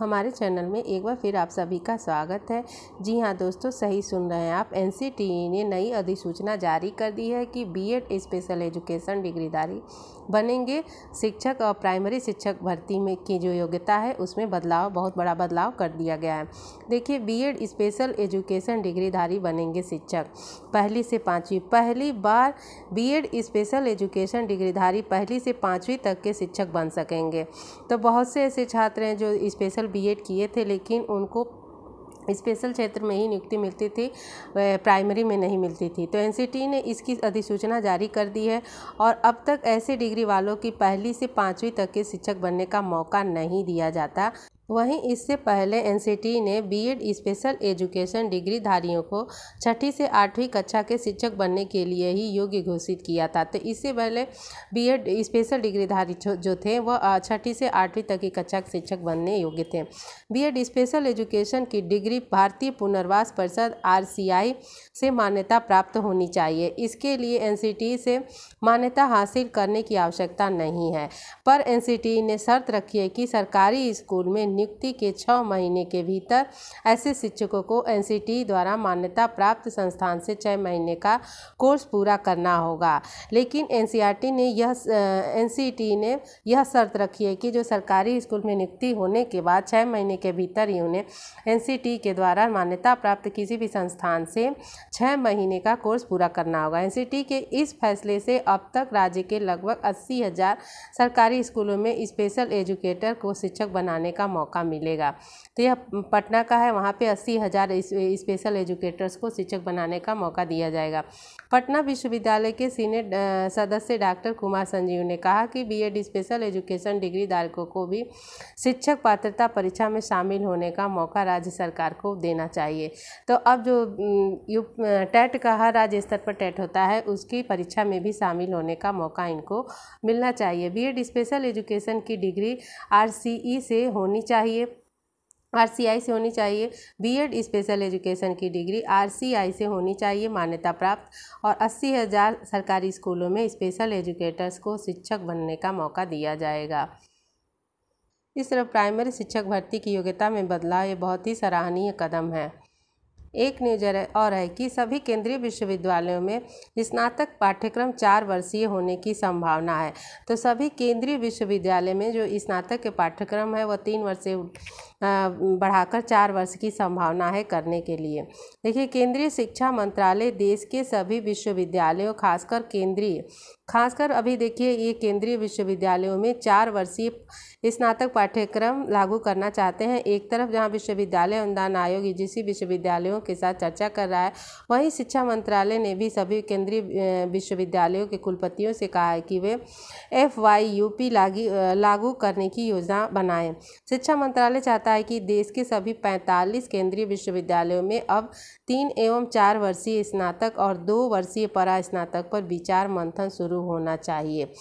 हमारे चैनल में एक बार फिर आप सभी का स्वागत है जी हाँ दोस्तों सही सुन रहे हैं आप एन ने नई अधिसूचना जारी कर दी है कि बीएड स्पेशल एजुकेशन डिग्रीधारी बनेंगे शिक्षक और प्राइमरी शिक्षक भर्ती में की जो योग्यता है उसमें बदलाव बहुत बड़ा बदलाव कर दिया गया है देखिए बी स्पेशल एजुकेशन डिग्रीधारी बनेंगे शिक्षक पहली से पाँचवीं पहली बार बी स्पेशल एजुकेशन डिग्रीधारी पहली से पाँचवीं तक के शिक्षक बन सकेंगे तो बहुत से ऐसे छात्र हैं जो स्पेशल बीएड किए थे लेकिन उनको स्पेशल क्षेत्र में ही नियुक्ति मिलती थी प्राइमरी में नहीं मिलती थी तो एनसीटी ने इसकी अधिसूचना जारी कर दी है और अब तक ऐसे डिग्री वालों की पहली से पाँचवीं तक के शिक्षक बनने का मौका नहीं दिया जाता वहीं इससे पहले एनसीटी ने बीएड स्पेशल एजुकेशन डिग्रीधारियों को छठी से आठवीं कक्षा के शिक्षक बनने के लिए ही योग्य घोषित किया था तो इससे पहले बीएड स्पेशल डिग्रीधारी जो थे वह छठी से आठवीं तक की कक्षा के शिक्षक बनने योग्य थे बीएड स्पेशल एजुकेशन की डिग्री भारतीय पुनर्वास परिषद आर से मान्यता प्राप्त होनी चाहिए इसके लिए एन से मान्यता हासिल करने की आवश्यकता नहीं है पर एन ने शर्त रखी है कि सरकारी स्कूल में नियुक्ति के छः महीने के भीतर ऐसे शिक्षकों को एन द्वारा मान्यता प्राप्त संस्थान से छः महीने का कोर्स पूरा करना होगा लेकिन एन ने यह एन ने यह शर्त रखी है कि जो सरकारी स्कूल में नियुक्ति होने के बाद छः महीने के भीतर ही उन्हें एन के द्वारा मान्यता प्राप्त किसी भी संस्थान से छः महीने का कोर्स पूरा करना होगा एन के इस फैसले से अब तक राज्य के लगभग अस्सी हज़ार सरकारी स्कूलों में स्पेशल एजुकेटर को शिक्षक बनाने का मौका मौका मिलेगा तो यह पटना का है वहाँ पे अस्सी हज़ार स्पेशल एजुकेटर्स को शिक्षक बनाने का मौका दिया जाएगा पटना विश्वविद्यालय के सीनियर सदस्य डॉक्टर कुमार संजीव ने कहा कि बीएड स्पेशल एजुकेशन डिग्री धारकों को भी शिक्षक पात्रता परीक्षा में शामिल होने का मौका राज्य सरकार को देना चाहिए तो अब जो यू टेट का हर राज्य स्तर पर टेट होता है उसकी परीक्षा में भी शामिल होने का मौका इनको मिलना चाहिए बीएड स्पेशल एजुकेशन की डिग्री आरसीई से होनी चाहिए चाहिए आरसीआई से होनी चाहिए बीएड स्पेशल एजुकेशन की डिग्री आरसीआई से होनी चाहिए मान्यता प्राप्त और अस्सी हज़ार सरकारी स्कूलों में स्पेशल एजुकेटर्स को शिक्षक बनने का मौका दिया जाएगा इस तरह प्राइमरी शिक्षक भर्ती की योग्यता में बदलाव ये बहुत ही सराहनीय कदम है एक न्यूज और है कि सभी केंद्रीय विश्वविद्यालयों में स्नातक पाठ्यक्रम चार वर्षीय होने की संभावना है तो सभी केंद्रीय विश्वविद्यालय में जो स्नातक के पाठ्यक्रम है वह तीन वर्षीय बढ़ाकर चार वर्ष की संभावना है करने के लिए देखिए केंद्रीय शिक्षा मंत्रालय देश के सभी विश्वविद्यालयों खासकर केंद्रीय खासकर अभी देखिए ये केंद्रीय विश्वविद्यालयों में चार वर्षीय स्नातक पाठ्यक्रम लागू करना चाहते हैं एक तरफ जहां विश्वविद्यालय अनुदान आयोग जिसी विश्वविद्यालयों के साथ चर्चा कर रहा है वहीं शिक्षा मंत्रालय ने भी सभी केंद्रीय विश्वविद्यालयों के कुलपतियों से कहा है कि वे एफ वाई लागू करने की योजना बनाएं शिक्षा मंत्रालय चाहता जाता है कि देश के सभी 45 केंद्रीय विश्वविद्यालयों में अब तीन एवं चार वर्षीय स्नातक और दो वर्षीय परा स्नातक पर विचार मंथन शुरू होना चाहिए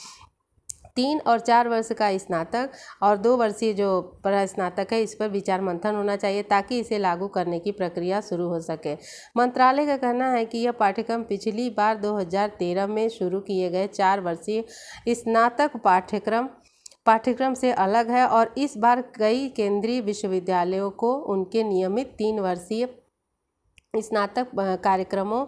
तीन और चार वर्ष का स्नातक और दो वर्षीय जो स्नातक है इस पर विचार मंथन होना चाहिए ताकि इसे लागू करने की प्रक्रिया शुरू हो सके मंत्रालय का कहना है कि यह पाठ्यक्रम पिछली बार 2013 में शुरू किए गए चार वर्षीय स्नातक पाठ्यक्रम पाठ्यक्रम से अलग है और इस बार कई केंद्रीय विश्वविद्यालयों को उनके नियमित तीन वर्षीय स्नातक कार्यक्रमों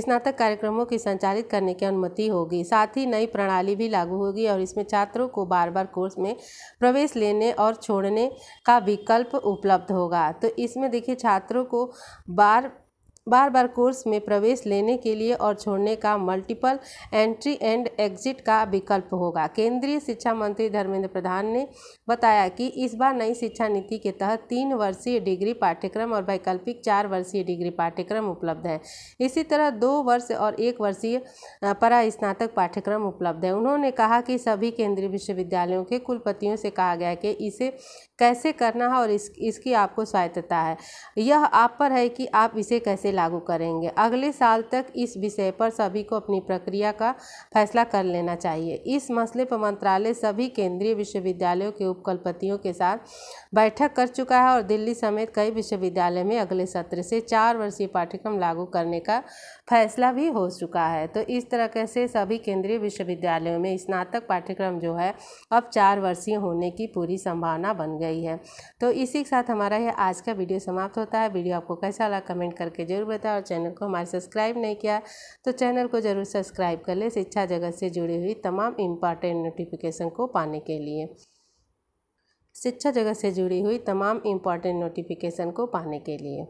स्नातक कार्यक्रमों की संचालित करने की अनुमति होगी साथ ही नई प्रणाली भी लागू होगी और इसमें छात्रों को बार बार कोर्स में प्रवेश लेने और छोड़ने का विकल्प उपलब्ध होगा तो इसमें देखिए छात्रों को बार बार बार कोर्स में प्रवेश लेने के लिए और छोड़ने का मल्टीपल एंट्री एंड एग्जिट का विकल्प होगा केंद्रीय शिक्षा मंत्री धर्मेंद्र प्रधान ने बताया कि इस बार नई शिक्षा नीति के तहत तीन वर्षीय डिग्री पाठ्यक्रम और वैकल्पिक चार वर्षीय डिग्री पाठ्यक्रम उपलब्ध हैं इसी तरह दो वर्ष और एक वर्षीय परा स्नातक पाठ्यक्रम उपलब्ध है उन्होंने कहा कि सभी केंद्रीय विश्वविद्यालयों के कुलपतियों से कहा गया कि इसे कैसे करना है और इस इसकी आपको स्वायत्तता है यह आप पर है कि आप इसे कैसे लागू करेंगे अगले साल तक इस विषय पर सभी को अपनी प्रक्रिया का फैसला कर लेना चाहिए इस मसले पर मंत्रालय सभी केंद्रीय विश्वविद्यालयों के उपकुलपतियों के साथ बैठक कर चुका है और दिल्ली समेत कई विश्वविद्यालय में अगले सत्र से चार वर्षीय पाठ्यक्रम लागू करने का फैसला भी हो चुका है तो इस तरह से सभी केंद्रीय विश्वविद्यालयों में स्नातक पाठ्यक्रम जो है अब चार वर्षीय होने की पूरी संभावना बन गई गई है तो इसी के साथ हमारा यह आज का वीडियो समाप्त होता है वीडियो आपको कैसा लगा कमेंट करके जरूर बताएं और चैनल को हमारे सब्सक्राइब नहीं किया तो चैनल को जरूर सब्सक्राइब कर लें शिक्षा जगत से जुड़ी हुई तमाम इम्पॉर्टेंट नोटिफिकेशन को पाने के लिए शिक्षा जगत से जुड़ी हुई तमाम इम्पॉर्टेंट नोटिफिकेशन को पाने के लिए